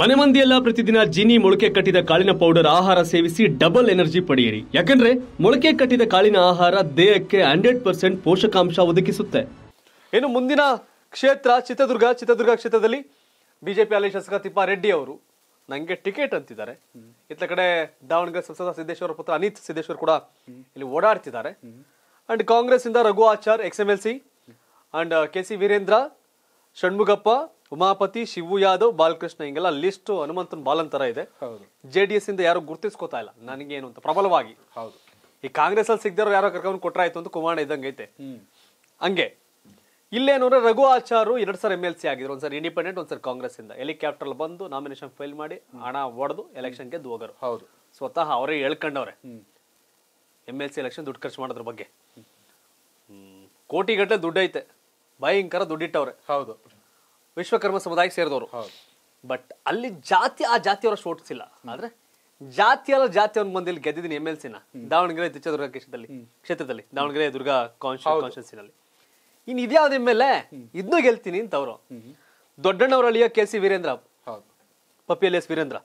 ಮನೆ ಮಂದಿಯೆಲ್ಲ ಪ್ರತಿದಿನ ಜಿನಿ ಮೊಳಕೆ ಕಟ್ಟಿದ ಕಾಳಿನ ಪೌಡರ್ ಆಹಾರ ಸೇವಿಸಿ ಡಬಲ್ ಎನರ್ಜಿ ಪಡೆಯಿರಿ ಯಾಕಂದ್ರೆ ಮೊಳಕೆ ಕಟ್ಟಿದ ಕಾಳಿನ ಆಹಾರ ದೇಹಕ್ಕೆ ಹಂಡ್ರೆಡ್ ಪರ್ಸೆಂಟ್ ಪೋಷಕಾಂಶ ಒದಗಿಸುತ್ತೆ ಇನ್ನು ಮುಂದಿನ ಕ್ಷೇತ್ರ ಚಿತ್ರದುರ್ಗ ಚಿತ್ರದುರ್ಗ ಕ್ಷೇತ್ರದಲ್ಲಿ ಬಿಜೆಪಿ ಅಲ್ಲಿ ಶಾಸಕ ತಿಪ್ಪಾರೆಡ್ಡಿ ಅವರು ನನಗೆ ಟಿಕೆಟ್ ಅಂತಿದ್ದಾರೆ ಇತ್ತ ಕಡೆ ದಾವಣಗೆರೆ ಸಂಸದ ಸಿದ್ದೇಶ್ವರ ಪುತ್ರ ಅನಿತ್ ಸಿದ್ದೇಶ್ವರ್ ಕೂಡ ಇಲ್ಲಿ ಓಡಾಡ್ತಿದ್ದಾರೆ ಅಂಡ್ ಕಾಂಗ್ರೆಸ್ ಇಂದ Raghu Achar ex M L C and K C Veerendra Shanmugappa Umapathi Shivu Yadav Balakrishna ಹಿಂಗೆಲ್ಲ ಲಿಸ್ಟ್ ಹನುಮಂತನ್ ಬಾಲನ್ ತರ ಇದೆ ಜೆ ಡಿ ಎಸ್ ಇಂದ ಯಾರು ಗುರ್ತಿಸ್ಕೋತಾ ಇಲ್ಲ ಏನು ಅಂತ ಪ್ರಬಲವಾಗಿ ಹೌದು ಈ ಕಾಂಗ್ರೆಸ್ ಅಲ್ಲಿ ಸಿಗ್ದಿರೋ ಯಾರೋ ಕರ್ಕೊಂಡು ಕೊಟ್ರಾಯ್ತು ಅಂತ ಕುಮಾರ ಇದ್ದಂಗೈತೆ ಹಂಗೆ ಇಲ್ಲೇನು ಅಂದ್ರೆ ರಘು ಆಚಾರು ಎರಡ್ ಸರ್ ಎಮ್ ಎಲ್ ಸಿ ಆಗಿದ್ರು ಒಂದ್ಸರಿ ಇಂಡಿಪೆಂಡೆಂಟ್ ಒಂದ್ಸರಿ ಕಾಂಗ್ರೆಸ್ ಇಂದ ಹೆಲಿಕಾಪ್ಟರ್ ಬಂದು ನಾಮಿನೇಷನ್ ಫೈಲ್ ಮಾಡಿ ಹಣ ಒಡೆದು ಎಲೆಕ್ಷನ್ ಗೆದ್ದು ಹೋಗರು ಹೌದು ಸ್ವತಃ ಅವರೇ ಹೇಳ್ಕೊಂಡವ್ರೆ ಎಮ್ ಎಲ್ ಸಿ ಎಲೆಕ್ಷನ್ ದುಡ್ಡು ಖರ್ಚು ಮಾಡೋದ್ರ ಬಗ್ಗೆ ಕೋಟಿಗಟ್ಟಲೆ ದುಡ್ಡು ಐತೆ ಭಯಂಕರ ದುಡ್ಡಿಟ್ಟವ್ರೆ ಹೌದು ವಿಶ್ವಕರ್ಮ ಸಮುದಾಯಕ್ಕೆ ಸೇರಿದವರು ಬಟ್ ಅಲ್ಲಿ ಜಾತಿ ಆ ಶೋಟ್ಸ್ ಇಲ್ಲ ಆದ್ರೆ ಜಾತಿಯಲ್ಲ ಜಾತಿ ಅವ್ನು ಬಂದು ಇಲ್ಲಿ ಗೆದ್ದಿದ್ದೀನಿ ಎಮ್ ಎಲ್ ಸಿನ ದಾವಣಗೆರೆ ಚಿತ್ರದುರ್ಗ ಕ್ಷೇತ್ರದಲ್ಲಿ ಕ್ಷೇತ್ರದಲ್ಲಿ ದಾವಣಗೆರೆ ದುರ್ಗಾ ಕಾನ್ಸ್ಟಿಟ್ಯೂನ್ಸಿನಲ್ಲಿ ಇನ್ ಇದ್ಯಾವ್ದು ಎಮ್ ಎಲ್ ಎ ಇದನ್ನೂ ಗೆಲ್ತೀನಿ ಅಂತ ಅವರು ದೊಡ್ಡಣ್ಣವ್ರ ಅಳಿಯೋ K C Veerendra Puppy L S Veerendra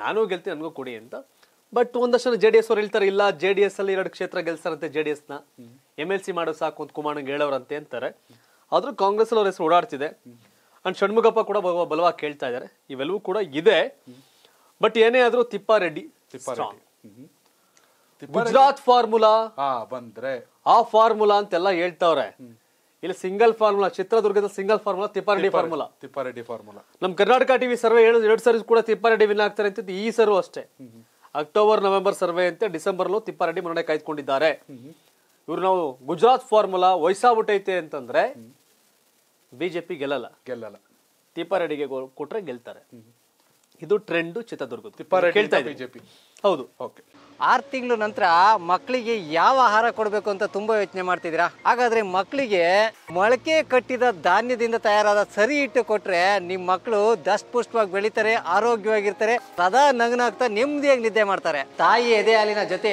ನಾನು ಗೆಲ್ತೀನಿ ನನಗೂ ಕೊಡಿ ಅಂತ ಬಟ್ ಒಂದಷ್ಟು ಜೆ ಡಿ ಎಸ್ ಅವ್ರು ಹೇಳ್ತಾರೆ ಇಲ್ಲ ಜೆ ಡಿ ಎಸ್ ಅಲ್ಲಿ ಎರಡು ಕ್ಷೇತ್ರ ಗೆಲ್ಸಾರಂತೆ ಜೆ ಡಿ ಎಸ್ ನ ಎಮ್ ಎಲ್ ಸಿ ಮಾಡೋ ಸಾಕು ಅಂತ ಕುಮಾರ್ ಹೇಳೋರಂತೆ ಅಂತಾರೆ ಆದ್ರೂ ಕಾಂಗ್ರೆಸ್ ಅವ್ರ ಹೆಸರು ಓಡಾಡ್ತಿದೆ ಅಂಡ್ ಷಣ್ಮುಖಪ್ಪ ಕೂಡ ಬಲವಾಗಿ ಕೇಳ್ತಾ ಇದ್ದಾರೆ ಇವೆಲ್ಲವೂ ಕೂಡ ಇದೆ ಬಟ್ ಏನೇ ಆದ್ರೂ ತಿಪ್ಪಾರೆಡ್ಡಿ ಗುಜರಾತ್ ಫಾರ್ಮುಲಾ ಬಂದ್ರೆ ಆ ಫಾರ್ಮುಲಾ ಅಂತೆಲ್ಲ ಹೇಳ್ತಾವ್ರೆ ಇಲ್ಲಿ ಸಿಂಗಲ್ ಫಾರ್ಮುಲಾ ಚಿತ್ರದುರ್ಗದ single formula Thippareddy formula Thippareddy formula ನಮ್ ಕರ್ನಾಟಕ ಟಿವಿ ಸರ್ವೆ ಹೇಳೋದು ಎರಡು ಸರ್ವಿಸ್ ಕೂಡ ತಿಪ್ಪಾರೆಡ್ಡಿ ವಿನ್ ಆಗ್ತಾರೆ ಅಂತ ಈ ಸರ್ವ್ ಅಷ್ಟೇ ಅಕ್ಟೋಬರ್ ನವೆಂಬರ್ ಸರ್ವೆ ಅಂತೆ ಲೋ ತಿಪ್ಪಾರೆಡ್ಡಿ ಮರಣ ಕಾಯ್ದುಕೊಂಡಿದ್ದಾರೆ ಇವ್ರು ನಾವು ಗುಜರಾತ್ ಫಾರ್ಮುಲಾ ವಯಸ್ಸಾಗ್ಬಿಟ್ಟೈತೆ ಅಂತಂದ್ರೆ ಬಿಜೆಪಿ ಗೆಲ್ಲಲ್ಲ ಗೆಲ್ಲಲ್ಲ ತಿಪ್ಪಾರೆಡ್ಡಿಗೆ ಕೊಟ್ರೆ ಗೆಲ್ತಾರೆ ಇದು ಟ್ರೆಂಡು ಚಿತ್ರದುರ್ಗ ಬಿಜೆಪಿ ಹೌದು ಓಕೆ ಆರು ತಿಂಗಳ ನಂತರ ಮಕ್ಕಳಿಗೆ ಯಾವ ಆಹಾರ ಕೊಡಬೇಕು ಅಂತ ತುಂಬಾ ಯೋಚನೆ ಮಾಡ್ತಿದ್ದೀರಾ ಹಾಗಾದ್ರೆ ಮಕ್ಕಳಿಗೆ ಮೊಳಕೆ ಕಟ್ಟಿದ ಧಾನ್ಯದಿಂದ ತಯಾರಾದ ಸರಿ ಇಟ್ಟು ಕೊಟ್ರೆ ನಿಮ್ಮ ಮಕ್ಕಳು ದಷ್ಟಪುಷ್ಟವಾಗಿ ಬೆಳಿತಾರೆ ಆರೋಗ್ಯವಾಗಿರ್ತಾರೆ ಸದಾ ನಗ್ನಾಗ್ತಾ ನೆಮ್ಮದಿಯಾಗಿ ನಿದ್ದೆ ಮಾಡ್ತಾರೆ ತಾಯಿ ಎದೆ ಹಾಲಿನ ಜೊತೆ